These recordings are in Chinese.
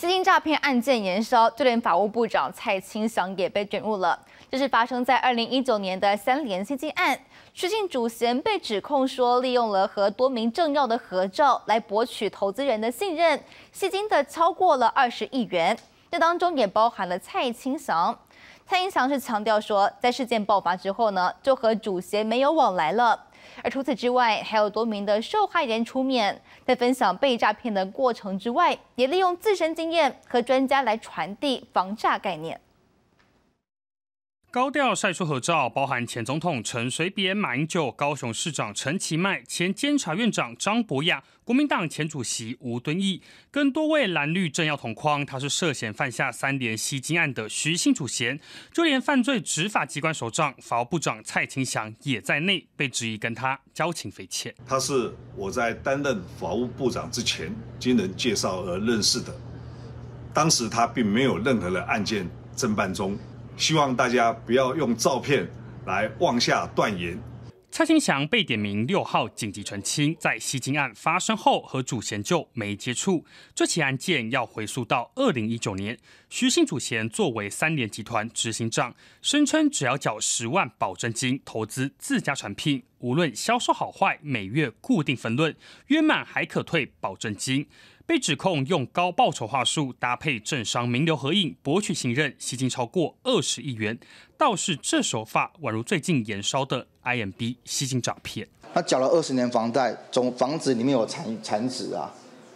吸金诈骗案件延烧，就连法务部长蔡清祥也被卷入了。这是发生在二零一九年的三联吸金案，徐庆主席被指控说利用了和多名政要的合照来博取投资人的信任，吸金的超过了二十亿元。这当中也包含了蔡清祥。蔡清祥是强调说，在事件爆发之后呢，就和主席没有往来了。而除此之外，还有多名的受害人出面，在分享被诈骗的过程之外，也利用自身经验和专家来传递防诈概念。高调晒出合照，包含前总统陈水扁、马英九、高雄市长陈其迈、前监察院长张博雅、国民党前主席吴敦义，跟多位蓝绿政要同框。他是涉嫌犯下三年吸金案的徐新主嫌，就连犯罪执法机关首长法务部长蔡清祥也在内，被质疑跟他交情匪浅。他是我在担任法务部长之前，经人介绍而认识的，当时他并没有任何的案件侦办中。希望大家不要用照片来妄下断言。蔡清祥被点名六号紧急澄清，在吸金案发生后和主嫌就没接触。这起案件要回溯到二零一九年，徐姓主嫌作为三联集团执行长，声称只要缴十万保证金投资自家产品，无论销售好坏，每月固定分论，约满还可退保证金。被指控用高报酬话术搭配政商名流合影博取信任，吸金超过二十亿元。倒是这手法宛如最近燃烧的 IMB 吸金诈骗。他缴了二十年房贷，总房子里面有产产值啊。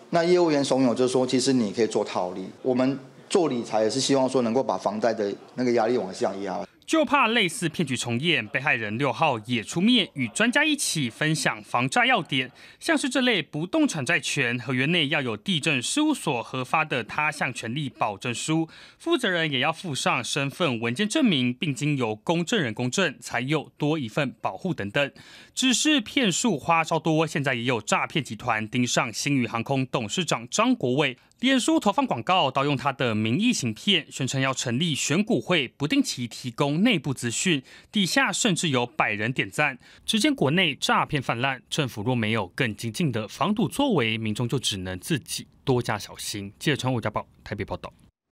那业务员怂恿就是说，其实你可以做套利。我们做理财也是希望说能够把房贷的那个压力往下压。就怕类似骗局重演，被害人六号也出面与专家一起分享防诈要点，像是这类不动产债权合约内要有地震事务所核发的他项权利保证书，负责人也要附上身份文件证明，并经由公证人公证，才有多一份保护等等。只是骗术花招多，现在也有诈骗集团盯上新宇航空董事长张国伟。脸书投放广告，盗用他的名义行骗，宣称要成立选股会，不定期提供内部资讯，底下甚至有百人点赞。只见国内诈骗泛滥，政府若没有更精进的防堵作为，民众就只能自己多加小心。记者传我家宝台北报道。